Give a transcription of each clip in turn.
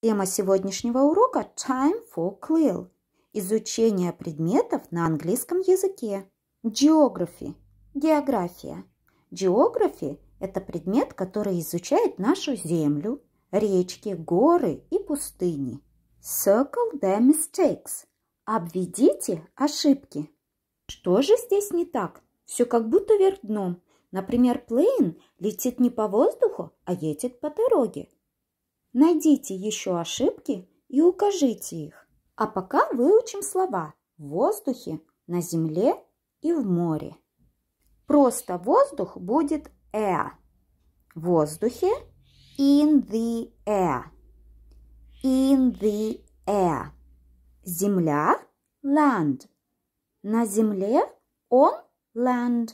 Тема сегодняшнего урока Time for CLIL – изучение предметов на английском языке. Geography – география. Geography – это предмет, который изучает нашу землю, речки, горы и пустыни. Circle the mistakes – обведите ошибки. Что же здесь не так? Все как будто вверх дном. Например, plane летит не по воздуху, а едет по дороге – Найдите еще ошибки и укажите их. А пока выучим слова в воздухе, на земле и в море. Просто воздух будет air. «э». В воздухе in the air. In the air. Земля land. На земле on land.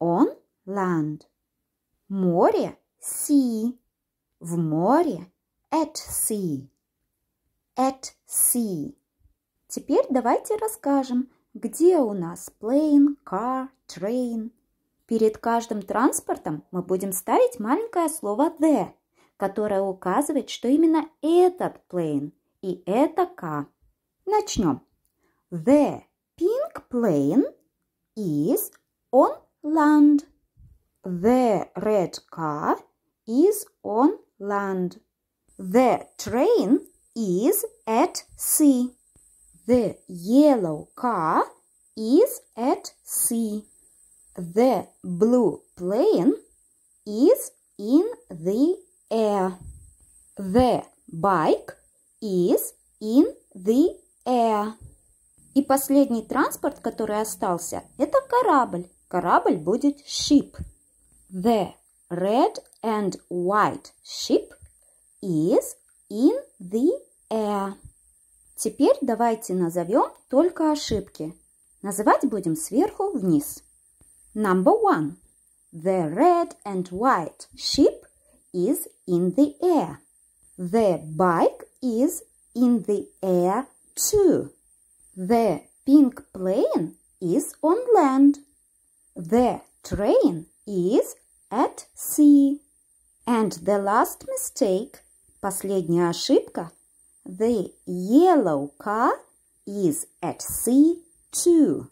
On land. Море sea. В море at sea. At sea. Теперь давайте расскажем, где у нас plane, car, train. Перед каждым транспортом мы будем ставить маленькое слово the, которое указывает, что именно этот plane и это car. Начнем. The pink plane is on land. The red car is on land. The train is at sea. The yellow car is at sea. The blue plane is in the air. The bike is in the air. И последний транспорт, который остался, это корабль. Корабль будет ship. The red and white ship is in the air. Теперь давайте назовем только ошибки. Называть будем сверху вниз. Number one. The red and white ship is in the air. The bike is in the air too. The pink plane is on land. The train is at sea. And the last mistake, последняя ошибка, the yellow car is at sea too.